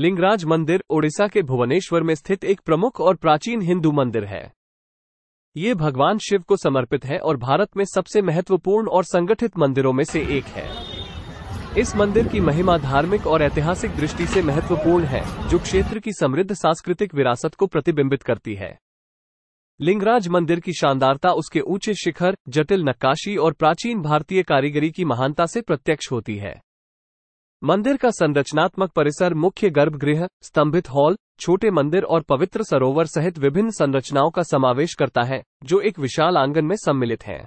लिंगराज मंदिर ओडिशा के भुवनेश्वर में स्थित एक प्रमुख और प्राचीन हिंदू मंदिर है ये भगवान शिव को समर्पित है और भारत में सबसे महत्वपूर्ण और संगठित मंदिरों में से एक है इस मंदिर की महिमा धार्मिक और ऐतिहासिक दृष्टि से महत्वपूर्ण है जो क्षेत्र की समृद्ध सांस्कृतिक विरासत को प्रतिबिंबित करती है लिंगराज मंदिर की शानदारता उसके ऊंचे शिखर जटिल नक्काशी और प्राचीन भारतीय कारीगरी की महानता से प्रत्यक्ष होती है मंदिर का संरचनात्मक परिसर मुख्य गर्भगृह स्तंभित हॉल छोटे मंदिर और पवित्र सरोवर सहित विभिन्न संरचनाओं का समावेश करता है जो एक विशाल आंगन में सम्मिलित हैं